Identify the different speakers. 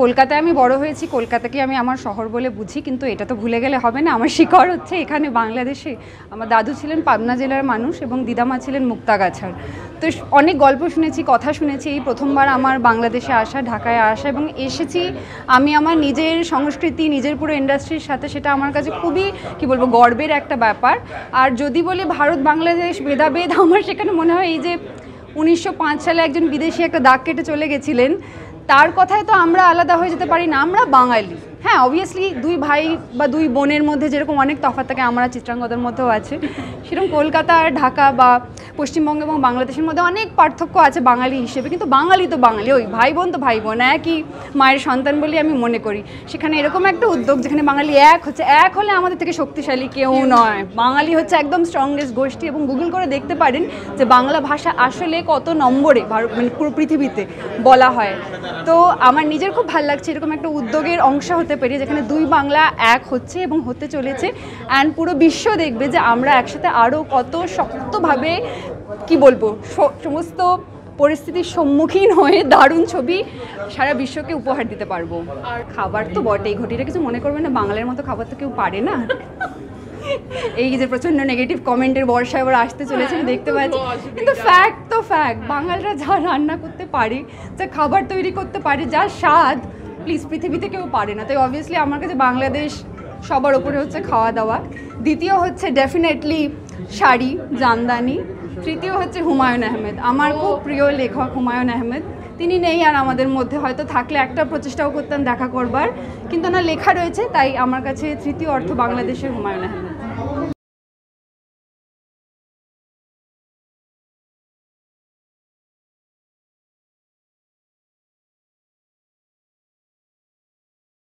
Speaker 1: কলকাতায় আমি বড় হয়েছি কলকাতাকে আমি আমার শহর বলে বুঝি কিন্তু এটা তো ভুলে গেলে হবে না আমার শিকড় হচ্ছে এখানে বাংলাদেশে আমার দাদু ছিলেন পাবনা জেলার মানুষ এবং দিদামা ছিলেন মুক্তাগাছার তো অনেক গল্প শুনেছি কথা শুনেছি এই প্রথমবার আমার বাংলাদেশে আসা ঢাকায় আসা এবং এসেছি আমি আমার নিজের সংস্কৃতি নিজের পুরো ইন্ডাস্ট্রির সাথে সেটা আমার কাছে খুবই কি বলবো গর্বের একটা ব্যাপার আর যদি বলি ভারত বাংলাদেশ ভেদাভেদ আমার সেখানে মনে হয় এই যে উনিশশো সালে একজন বিদেশি একটা দাগ কেটে চলে গেছিলেন তার কথায় তো আমরা আলাদা হয়ে যেতে পারি না আমরা বাঙালি হ্যাঁ অবভিয়াসলি দুই ভাই বা দুই বোনের মধ্যে যেরকম অনেক তফাত থাকে আমরা চিত্রাঙ্গদের মধ্যেও আছে সেরকম কলকাতা আর ঢাকা বা পশ্চিমবঙ্গ এবং বাংলাদেশের মধ্যে অনেক পার্থক্য আছে বাঙালি হিসেবে কিন্তু বাঙালি তো বাঙালি ওই ভাই বোন তো ভাই বোন একই মায়ের সন্তান বলে আমি মনে করি সেখানে এরকম একটা উদ্যোগ যেখানে বাঙালি এক হচ্ছে এক হলে আমাদের থেকে শক্তিশালী কেউ নয় বাঙালি হচ্ছে একদম স্ট্রংগেস্ট গোষ্ঠী এবং গুগল করে দেখতে পারেন যে বাংলা ভাষা আসলে কত নম্বরে ভারত মানে পুরো পৃথিবীতে বলা হয় তো আমার নিজের খুব ভালো লাগছে এরকম একটা উদ্যোগের অংশ হতে পেরে যেখানে দুই বাংলা এক হচ্ছে এবং হতে চলেছে অ্যান্ড পুরো বিশ্ব দেখবে যে আমরা একসাথে আরও কত শক্তভাবে কি বলবো সমস্ত পরিস্থিতির সম্মুখীন হয়ে দারুণ ছবি সারা বিশ্বকে উপহার দিতে পারবো আর খাবার তো বটেই ঘটিটা কিছু মনে করবে না বাংলার মতো খাবার তো কেউ পারে না এই যে প্রচন্ড নেগেটিভ কমেন্টের বর্ষা এবার আসতে চলেছে দেখতে পাচ্ছি হ্যাঁ, কিন্তু ফ্যাক্ট তো ফ্যাক্ট বাঙালরা যা রান্না করতে পারে যা খাবার তৈরি করতে পারে যা স্বাদ প্লিজ পৃথিবীতে কেউ পারে না তাই অবভিয়াসলি আমার কাছে বাংলাদেশ সবার ওপরে হচ্ছে খাওয়া দাওয়া দ্বিতীয় হচ্ছে ডেফিনেটলি শাড়ি জামদানি তৃতীয় হচ্ছে হুমায়ুন আহমেদ আমার খুব প্রিয় লেখক হুমায়ুন আহমেদ তিনি নেই আর আমাদের মধ্যে হয়তো থাকলে একটা প্রচেষ্টাও করতেন দেখা করবার কিন্তু না লেখা রয়েছে তাই আমার কাছে তৃতীয় অর্থ বাংলাদেশের হুমায়ুন আহমেদ